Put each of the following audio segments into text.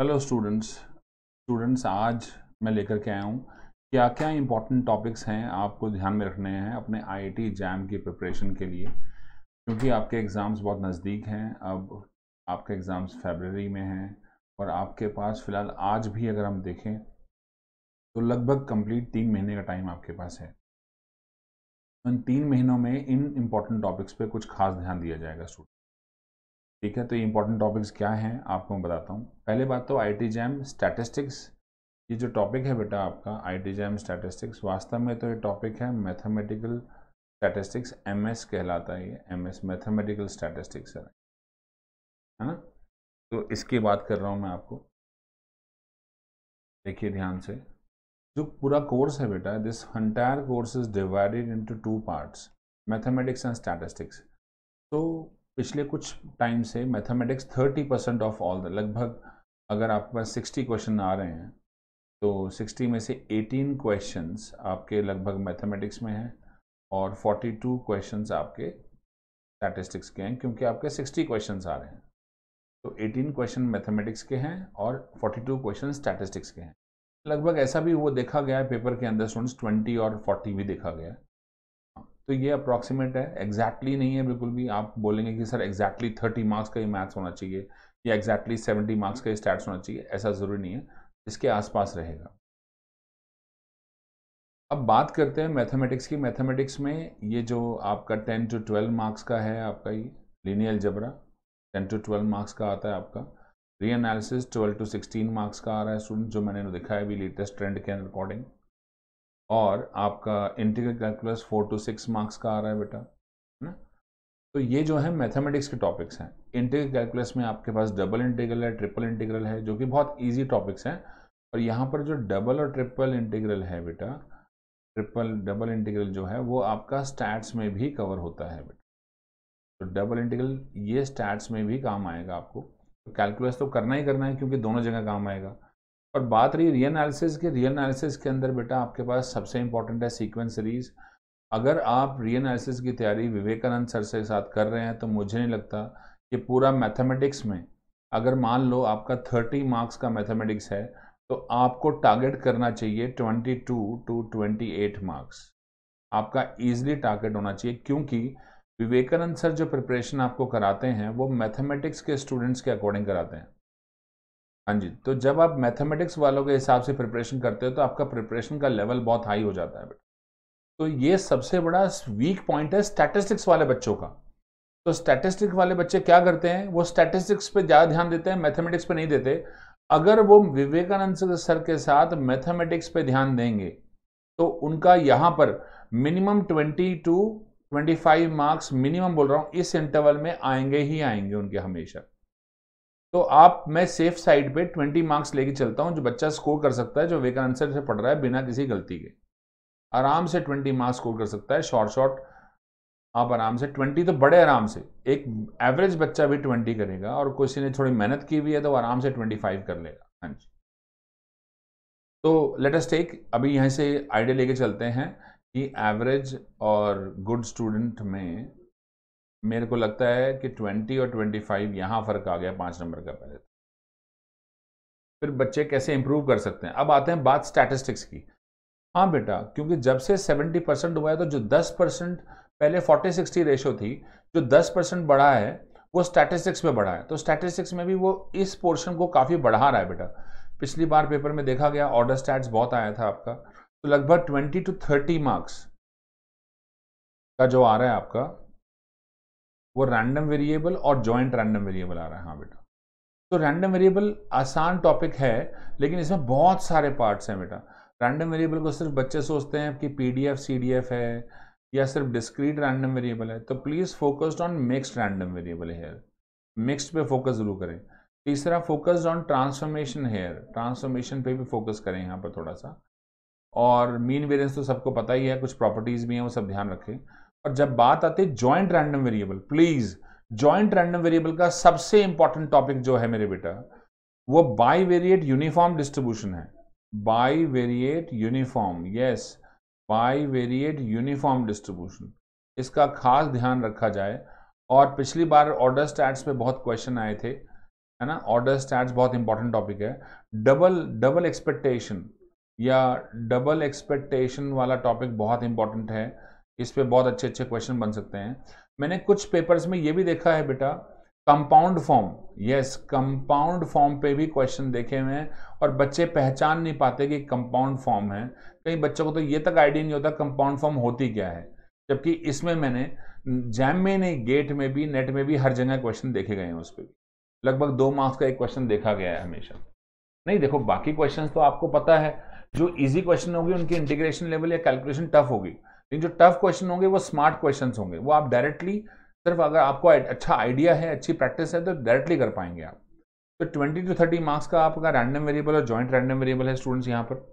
Hello students students आज मैं लेकर के आया हूँ क्या क्या इंपॉर्टेंट टॉपिक्स हैं आपको ध्यान में रखने हैं अपने आईआईटी एग्ज़ाम की प्रिपरेशन के लिए क्योंकि आपके एग्ज़ाम्स बहुत नज़दीक हैं अब आपके एग्ज़ाम्स फेबररी में हैं और आपके पास फ़िलहाल आज भी अगर हम देखें तो लगभग कम्प्लीट तीन महीने का टाइम आपके पास है उन तो तीन महीनों में इन इम्पॉर्टेंट टॉपिक्स पर कुछ खास ध्यान दिया जाएगा स्टूडेंट ठीक है तो ये इंपॉर्टेंट टॉपिक्स क्या हैं आपको मैं बताता हूँ पहले बात तो आई टी जैम स्टैटिस्टिक्स ये जो टॉपिक है बेटा आपका आई टी जैम स्टैटिस्टिक्स वास्तव में तो ये टॉपिक है मैथमेटिकल स्टैटिस्टिक्स एम एस कहलाता है ये एम एस मैथमेटिकल स्टैटिस्टिक्स है ना तो इसकी बात कर रहा हूँ मैं आपको देखिए ध्यान से जो पूरा कोर्स है बेटा this entire course is divided into two parts mathematics and statistics तो पिछले कुछ टाइम से mathematics thirty percent of all the लगभग अगर आपके पास सिक्सटी क्वेश्चन आ रहे हैं तो सिक्सटी में से एटीन क्वेश्चंस आपके लगभग मैथमेटिक्स में हैं और फोर्टी टू क्वेश्चंस आपके स्टैटिस्टिक्स के हैं क्योंकि आपके सिक्सटी क्वेश्चंस आ रहे हैं तो एटीन क्वेश्चन मैथमेटिक्स के हैं और फोर्टी टू क्वेश्चन स्टैटिस्टिक्स के हैं लगभग ऐसा भी वो देखा गया है पेपर के अंदर स्टूडेंट्स ट्वेंटी और फोर्टी भी देखा गया है तो ये अप्रॉक्सीमेट है एग्जैक्टली exactly नहीं है बिल्कुल भी आप बोलेंगे कि सर एग्जैक्टली थर्टी मार्क्स का ही मैथ्स होना चाहिए या एग्जैक्टली सेवेंटी मार्क्स का ही स्टैट्स होना चाहिए ऐसा ज़रूरी नहीं है इसके आसपास रहेगा अब बात करते हैं मैथमेटिक्स की मैथमेटिक्स में ये जो आपका टेन टू ट्वेल्व मार्क्स का है आपका ये linear algebra ten to twelve marks का आता है आपका real analysis twelve to sixteen marks का आ रहा है स्टूडेंट जो मैंने दिखाया भी अभी लेटेस्ट ट्रेंड के अकॉर्डिंग और आपका integral calculus four to six marks का आ रहा है बेटा है ना तो ये जो है मैथमेटिक्स के टॉपिक्स हैं इंटीग्रल कैलकुलस में आपके पास डबल इंटीग्रल है ट्रिपल इंटीग्रल है जो कि बहुत ईजी टॉपिक्स हैं और यहाँ पर जो डबल और ट्रिपल इंटीग्रल है बेटा ट्रिपल डबल इंटीग्रल जो है वो आपका स्टैट्स में भी कवर होता है बेटा तो डबल इंटीग्रल ये स्टैट्स में भी काम आएगा आपको तो कैलकुलस तो करना ही करना है क्योंकि दोनों जगह काम आएगा और बात रही रियल एनालिसिस की रियल एनालिसिस के अंदर बेटा आपके पास सबसे इंपॉर्टेंट है सीक्वेंस सीरीज अगर आप रियल एनालिसिस की तैयारी विवेकानंद सर से साथ कर रहे हैं तो मुझे नहीं लगता कि पूरा मैथमेटिक्स में अगर मान लो आपका थर्टी मार्क्स का मैथमेटिक्स है तो आपको टारगेट करना चाहिए twenty two to twenty eight marks आपका ईजिली टारगेट होना चाहिए क्योंकि विवेकानंद सर जो प्रिपरेशन आपको कराते हैं वो मैथमेटिक्स के स्टूडेंट्स के अकॉर्डिंग कराते हैं हाँ जी तो जब आप मैथमेटिक्स वालों के हिसाब से प्रिपरेशन करते हो तो आपका प्रिपरेशन का लेवल बहुत हाई हो जाता है बेटा तो ये सबसे बड़ा वीक पॉइंट है स्टैटिस्टिक्स वाले बच्चों का तो स्टैटिस्टिक्स वाले बच्चे क्या करते हैं वो स्टैटिस्टिक्स पे ज़्यादा ध्यान देते हैं मैथमेटिक्स पे नहीं देते अगर वो विवेकानंद सर के साथ मैथमेटिक्स पे ध्यान देंगे तो उनका यहाँ पर minimum twenty two twenty five marks minimum बोल रहा हूँ इस इंटरवल में आएंगे ही आएंगे उनके हमेशा तो आप मैं सेफ साइड पे ट्वेंटी मार्क्स लेके चलता हूँ जो बच्चा स्कोर कर सकता है जो वेकन आंसर से पढ़ रहा है बिना किसी गलती के आराम से ट्वेंटी मार्क्स स्कोर कर सकता है शॉर्ट शॉर्ट आप आराम से ट्वेंटी तो बड़े आराम से एक एवरेज बच्चा भी ट्वेंटी करेगा और किसी ने थोड़ी मेहनत की हुई है तो आराम से ट्वेंटी फाइव कर लेगा हाँ जी तो लेटेस्ट टेक अभी यहाँ से आइडिया लेके चलते हैं कि एवरेज और गुड स्टूडेंट में मेरे को लगता है कि ट्वेंटी और ट्वेंटी फाइव यहाँ फ़र्क आ गया पाँच नंबर का पहले तो। फिर बच्चे कैसे इंप्रूव कर सकते हैं अब आते हैं बात स्टैटिस्टिक्स की हाँ बेटा क्योंकि जब से सेवेंटी परसेंट हुआ है तो जो दस परसेंट पहले फोर्टी सिक्सटी रेशो थी जो दस परसेंट बढ़ा है वो स्टैटिस्टिक्स में बढ़ा है तो स्टैटिस्टिक्स में भी वो इस पोर्शन को काफ़ी बढ़ा रहा है बेटा पिछली बार पेपर में देखा गया ऑर्डर स्टैट्स बहुत आया था आपका तो लगभग ट्वेंटी टू थर्टी मार्क्स का जो आ रहा है आपका वो रैंडम वेरिएबल और जॉइंट रैंडम वेरिएबल आ रहा है हाँ बेटा तो रैंडम वेरिएबल आसान टॉपिक है लेकिन इसमें बहुत सारे पार्ट्स हैं बेटा रैंडम वेरिएबल को सिर्फ बच्चे सोचते हैं कि P D C D F है या सिर्फ डिस्क्रीट रैंडम वेरिएबल है तो please focused on mixed random variable here mixed पे फोकस जरूर करें तीसरा focused on transformation here transformation पे भी फोकस करें यहाँ पर थोड़ा सा और मीन वेरियंस तो सबको पता ही है कुछ प्रॉपर्टीज़ भी हैं वो सब ध्यान रखें और जब बात आती है joint random variable please joint random variable का सबसे इंपॉर्टेंट टॉपिक जो है मेरे बेटा वो बाई वेरिएट यूनिफॉर्म डिस्ट्रीब्यूशन है bivariate uniform yes bivariate uniform distribution इसका खास ध्यान रखा जाए और पिछली बार ऑर्डर स्टैट्स पे बहुत क्वेश्चन आए थे है ना ऑर्डर स्टैट्स बहुत इंपॉर्टेंट टॉपिक है डबल डबल एक्सपेक्टेशन या डबल एक्सपेक्टेशन वाला टॉपिक बहुत इंपॉर्टेंट है इस पर बहुत अच्छे अच्छे क्वेश्चन बन सकते हैं मैंने कुछ पेपर्स में ये भी देखा है बेटा compound form yes compound form पे भी क्वेश्चन देखे हुए हैं और बच्चे पहचान नहीं पाते कि कंपाउंड फॉर्म है कई बच्चों को तो ये तक आइडिया नहीं होता कंपाउंड फॉर्म होती क्या है जबकि इसमें मैंने जैम में नहीं गेट में भी नेट में भी हर जगह क्वेश्चन देखे गए हैं उस पर लगभग दो मार्क्स का एक क्वेश्चन देखा गया है हमेशा नहीं देखो बाकी क्वेश्चन तो आपको पता है जो इजी क्वेश्चन होगी उनकी इंटीग्रेशन लेवल या कैलकुलेशन टफ होगी लेकिन जो टफ क्वेश्चन होंगे वो स्मार्ट क्वेश्चन होंगे वो आप डायरेक्टली सिर्फ अगर आपको अच्छा आइडिया है अच्छी प्रैक्टिस है तो डायरेक्टली कर पाएंगे आप तो ट्वेंटी टू थर्टी मार्क्स का आपका रैंडम वेरिएबल और ज्वाइंट रैंडम वेरिएबल है स्टूडेंट्स यहाँ पर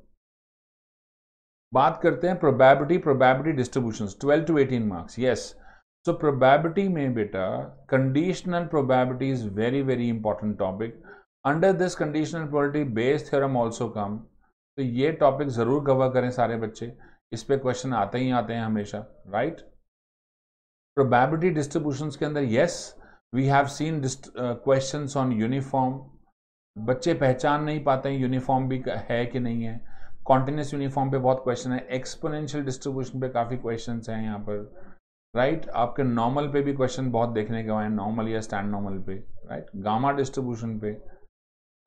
बात करते हैं probability probability distribution twelve to eighteen marks yes so probability में बेटा conditional probability is very very important topic under this conditional probability Bayes theorem also come तो ये टॉपिक ज़रूर कवर करें सारे बच्चे इस पर क्वेश्चन आते ही आते हैं हमेशा राइट प्रोबेबिलिटी डिस्ट्रीब्यूशन के अंदर yes we have seen question on uniform बच्चे पहचान नहीं पाते हैं यूनिफॉर्म भी है कि नहीं है कॉन्टिन्यूस यूनिफॉर्म पे बहुत क्वेश्चन है एक्सपोनेंशियल डिस्ट्रीब्यूशन पे काफ़ी क्वेश्चन हैं यहाँ पर राइट right? आपके नॉर्मल पे भी क्वेश्चन बहुत देखने के हुए हैं नॉर्मल या स्टैंड नॉर्मल पे राइट गामा डिस्ट्रीब्यूशन पे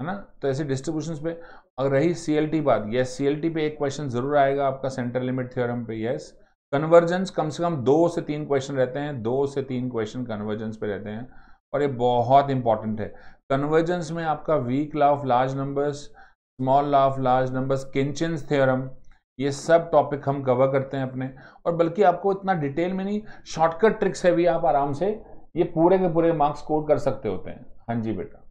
है ना तो ऐसे डिस्ट्रीब्यूशन पे अगर रही सी बात यस सी पे एक क्वेश्चन जरूर आएगा आपका सेंट्रल लिमिट थ्योरम पे यस कन्वर्जेंस कम से कम दो से तीन क्वेश्चन रहते हैं दो से तीन क्वेश्चन कन्वर्जेंस पे रहते हैं और ये बहुत इंपॉर्टेंट है कन्वर्जेंस में आपका weak law of large numbers small law of large numbers Khinchin theorem ये सब टॉपिक हम कवर करते हैं अपने और बल्कि आपको इतना डिटेल में नहीं शॉर्टकट ट्रिक्स है भी आप आराम से ये पूरे के पूरे मार्क्स स्कोर कर सकते होते हैं हाँ जी बेटा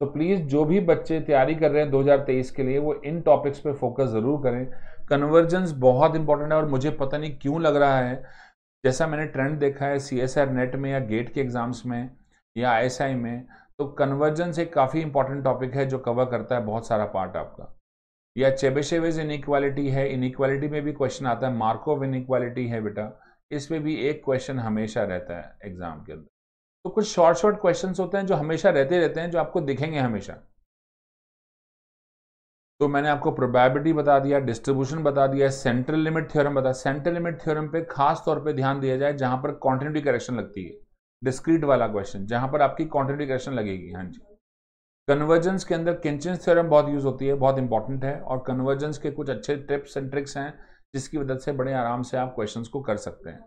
तो प्लीज़ जो भी बच्चे तैयारी कर रहे हैं 2023 के लिए वो इन टॉपिक्स पे फोकस ज़रूर करें कन्वर्जेंस बहुत इंपॉर्टेंट है और मुझे पता नहीं क्यों लग रहा है जैसा मैंने ट्रेंड देखा है सी नेट में या गेट के एग्ज़ाम्स में या आई में तो कन्वर्जेंस एक काफ़ी इंपॉर्टेंट टॉपिक है जो कवर करता है बहुत सारा पार्ट आपका या चेबेशेवेज इनक्वालिटी है इनक्वालिटी में भी क्वेश्चन आता है ऑफ इनक्वालिटी है बेटा इस पर भी एक क्वेश्चन हमेशा रहता है एग्ज़ाम के अंदर तो कुछ शॉर्ट शॉर्ट क्वेश्चन होते हैं जो हमेशा रहते रहते हैं जो आपको दिखेंगे हमेशा तो मैंने आपको प्रोबेबिलिटी बता दिया डिस्ट्रीब्यूशन बता दिया सेंट्रल लिमिट थ्योरम बता सेंट्रल लिमिट थ्योरम पे खास तौर पे ध्यान दिया जाए जहां पर कॉन्टिन्यूटी करेक्शन लगती है डिस्क्रीट वाला क्वेश्चन जहां पर आपकी कॉन्टिन्यूटी करेक्शन लगेगी हाँ जी कन्वर्जेंस के अंदर किंचन थ्योरम बहुत यूज होती है बहुत इंपॉर्टेंट है और कन्वर्जेंस के कुछ अच्छे टिप्स एंड ट्रिक्स हैं जिसकी मदद से बड़े आराम से आप क्वेश्चन को कर सकते हैं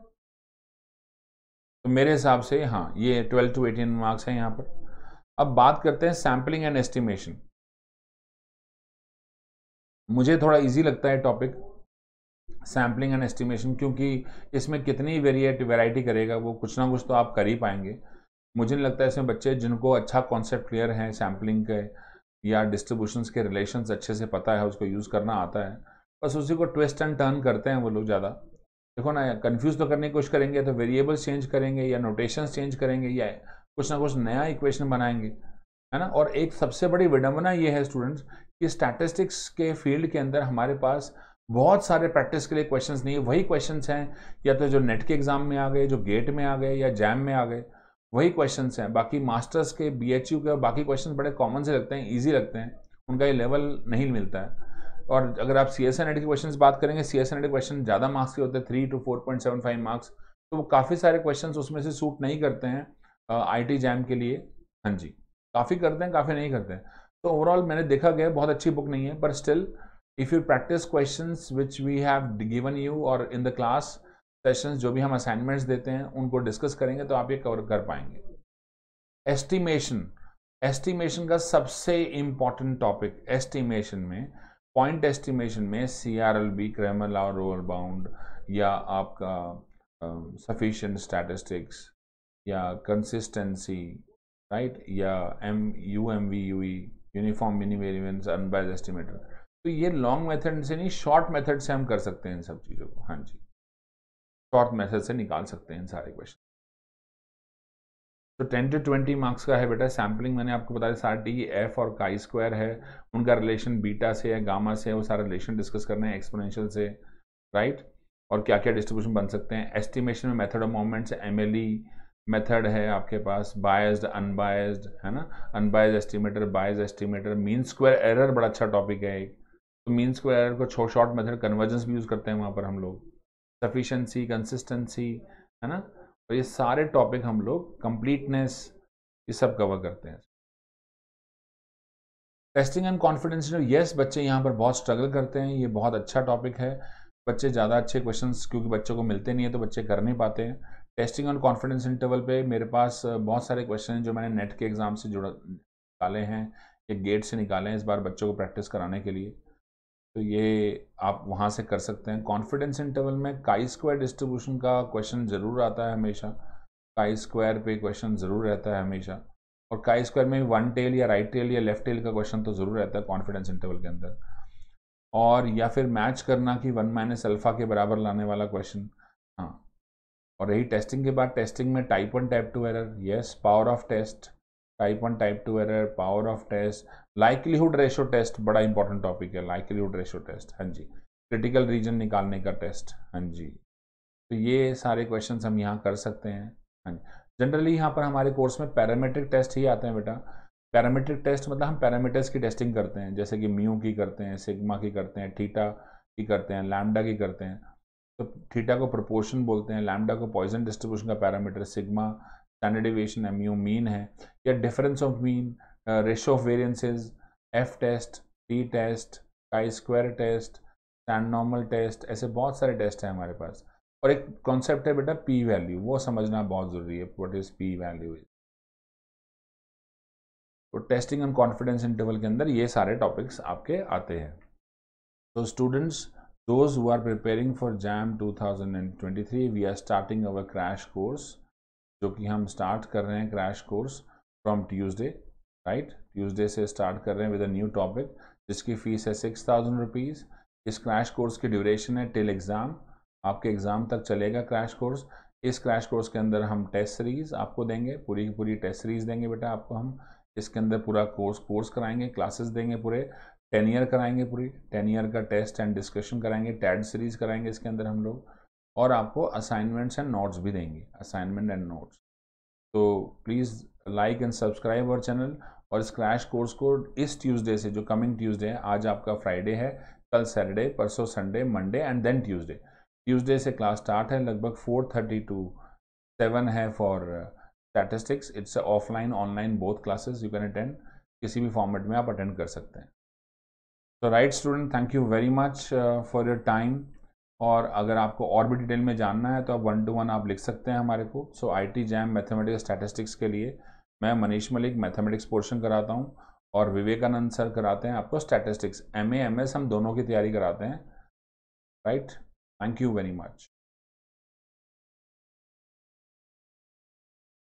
तो मेरे हिसाब से हाँ ये ट्वेल्व टू एटीन मार्क्स हैं यहाँ पर अब बात करते हैं सैम्पलिंग एंड एस्टिमेशन मुझे थोड़ा इजी लगता है टॉपिक सैम्पलिंग एंड एस्टिमेशन क्योंकि इसमें कितनी वेरिएट वेराइटी करेगा वो कुछ ना कुछ तो आप कर ही पाएंगे मुझे नहीं लगता है इसमें बच्चे जिनको अच्छा कॉन्सेप्ट क्लियर है सैम्पलिंग के या डिस्ट्रीब्यूशन के रिलेशन अच्छे से पता है उसको यूज़ करना आता है बस उसी को ट्विस्ट एंड टर्न करते हैं वो लोग ज़्यादा देखो ना कन्फ्यूज तो करने की कोशिश करेंगे तो वेरिएबल्स चेंज करेंगे या नोटेशन चेंज करेंगे या कुछ ना कुछ नया इक्वेशन बनाएंगे है ना और एक सबसे बड़ी विडम्बना ये है स्टूडेंट्स कि स्टैटिस्टिक्स के फील्ड के अंदर हमारे पास बहुत सारे प्रैक्टिस के लिए क्वेश्चन नहीं है वही क्वेश्चन हैं या तो जो नेट के एग्ज़ाम में आ गए जो गेट में आ गए या जैम में आ गए वही क्वेश्चन हैं बाकी मास्टर्स के बी के बाकी क्वेश्चन बड़े कॉमन से लगते हैं ईजी लगते हैं उनका ये लेवल नहीं मिलता है और अगर आप सी एस एन एड के क्वेश्चन बात करेंगे C S N ed question ज़्यादा मार्क्स के होते हैं three to four point seven five marks तो वो काफ़ी सारे क्वेश्चन उसमें से सूट नहीं करते हैं आई टी जैम के लिए हाँ जी काफ़ी करते हैं काफ़ी नहीं करते हैं तो ओवरऑल मैंने देखा गया बहुत अच्छी बुक नहीं है पर still if you practice question which we have given you और इन द क्लास सेशन जो भी हम असाइनमेंट्स देते हैं उनको डिस्कस करेंगे तो आप ये कवर कर पाएंगे एस्टिमेशन एस्टिमेशन का सबसे इम्पॉर्टेंट टॉपिक एस्टिमेशन में पॉइंट एस्टिमेशन में C R L B Cramer और रोअर बाउंड या आपका सफिशेंट स्टैटिस्टिक्स या कंसिस्टेंसी राइट या M U M V U E uniform minimum variance unbiased estimator तो ये लॉन्ग मेथड से नहीं शॉर्ट मेथड से हम कर सकते हैं इन सब चीज़ों को हाँ जी शॉर्ट मेथड से निकाल सकते हैं इन सारे क्वेश्चन तो टेन टू ट्वेंटी मार्क्स का है बेटा सैम्पलिंग मैंने आपको बताया सार डी एफ और काई स्क्वायर है उनका रिलेशन बीटा से है गामा से है वो सारा रिलेशन डिस्कस करना है एक्सपोनेंशियल से राइट और क्या क्या डिस्ट्रीब्यूशन बन सकते हैं एस्टिमेशन में method of moments M L E method है आपके पास बायस्ड अनबायस्ड है ना unbiased estimator biased estimator mean square error बड़ा अच्छा टॉपिक है एक तो मीन स्क्वायर एरर को शॉर्ट मेथड कन्वर्जेंस भी यूज़ करते हैं वहाँ पर हम लोग सफिशेंसी कंसिस्टेंसी है ना तो ये सारे टॉपिक हम लोग कंप्लीटनेस ये सब कवर करते हैं टेस्टिंग एंड कॉन्फिडेंस यस बच्चे यहाँ पर बहुत स्ट्रगल करते हैं ये बहुत अच्छा टॉपिक है बच्चे ज़्यादा अच्छे क्वेश्चंस क्योंकि बच्चों को मिलते नहीं है तो बच्चे कर नहीं पाते हैं टेस्टिंग ऑन कॉन्फिडेंस इंटरवल पे मेरे पास बहुत सारे क्वेश्चन हैं जो मैंने नेट के एग्ज़ाम से जुड़ा निकाले हैं एक गेट से निकाले हैं इस बार बच्चों को प्रैक्टिस कराने के लिए तो ये आप वहाँ से कर सकते हैं कॉन्फिडेंस इंटरवल में काई स्क्वायर डिस्ट्रीब्यूशन का क्वेश्चन ज़रूर आता है हमेशा काई स्क्वायर पे क्वेश्चन ज़रूर रहता है हमेशा और काई स्क्वायर में वन टेल या राइट टेल या लेफ्ट टेल का क्वेश्चन तो ज़रूर रहता है कॉन्फिडेंस इंटरवल के अंदर और या फिर मैच करना कि वन माइनस अल्फ़ा के बराबर लाने वाला क्वेश्चन हाँ और रही टेस्टिंग के बाद टेस्टिंग में type one type two error yes power of test type one type two error power of test likelihood ratio test बड़ा इंपॉर्टेंट टॉपिक है लाइकलीहुड रेशो टेस्ट हाँ जी क्रिटिकल रीजन निकालने का टेस्ट हाँ जी तो ये सारे क्वेश्चन हम यहाँ कर सकते हैं हाँ जी जनरली यहाँ पर हमारे कोर्स में पैरामेट्रिक टेस्ट ही आते हैं बेटा पैरामेट्रिक टेस्ट मतलब हम पैरामीटर्स की टेस्टिंग करते हैं जैसे कि म्यू की करते हैं सिग्मा की करते हैं थीटा की करते हैं लैमडा की करते हैं तो थीटा को प्रोपोर्शन बोलते हैं लैमडा को पॉइजन डिस्ट्रीब्यूशन का parameter sigma standard deviation mu mean है या difference of mean ratio of variances F test T test chi square test standard normal test ऐसे बहुत सारे टेस्ट हैं हमारे पास और एक कॉन्सेप्ट है बेटा पी वैल्यू वो समझना बहुत ज़रूरी है what is P value is तो टेस्टिंग एंड कॉन्फिडेंस इंटरवल के अंदर ये सारे टॉपिक्स आपके आते हैं तो students those who are preparing for jam 2023 we are starting our crash course जो कि हम स्टार्ट कर रहे हैं crash course from Tuesday right Tuesday से स्टार्ट कर रहे हैं विद अ न्यू टॉपिक जिसकी फ़ीस है सिक्स थाउजेंड रुपीज़ इस क्रैश कोर्स की ड्यूरेशन है टिल एग्ज़ाम आपके एग्ज़ाम तक चलेगा क्रैश कोर्स इस क्रैश कोर्स के अंदर हम टेस्ट सीरीज़ आपको देंगे पूरी की पूरी टेस्ट सीरीज़ देंगे बेटा आपको हम इसके अंदर पूरा कोर्स कोर्स कराएंगे क्लासेस देंगे पूरे टेन ईयर कराएंगे पूरी टेन ईयर का टेस्ट एंड डिस्कशन कराएंगे टैड सीरीज़ कराएंगे इसके अंदर हम लोग और आपको असाइनमेंट्स एंड नोट्स भी देंगे असाइनमेंट एंड नोट्स तो please like and subscribe our channel और इस क्रैश कोर्स को इस ट्यूसडे से जो कमिंग ट्यूसडे है आज आपका फ्राइडे है कल सैटरडे परसों Sunday Monday and then Tuesday Tuesday से क्लास स्टार्ट है लगभग फोर थर्टी टू सेवन है for statistics it's offline online both classes you can attend किसी भी फॉर्मेट में आप अटेंड कर सकते हैं तो right student thank you very much for your time और अगर आपको और भी डिटेल में जानना है तो आप वन टू वन आप लिख सकते हैं हमारे को so I T JAM mathematics statistics के लिए मैं मनीष मलिक मैथमेटिक्स पोर्शन कराता हूँ और विवेकानंद सर कराते हैं आपको statistics M A M S हम दोनों की तैयारी कराते हैं right thank you very much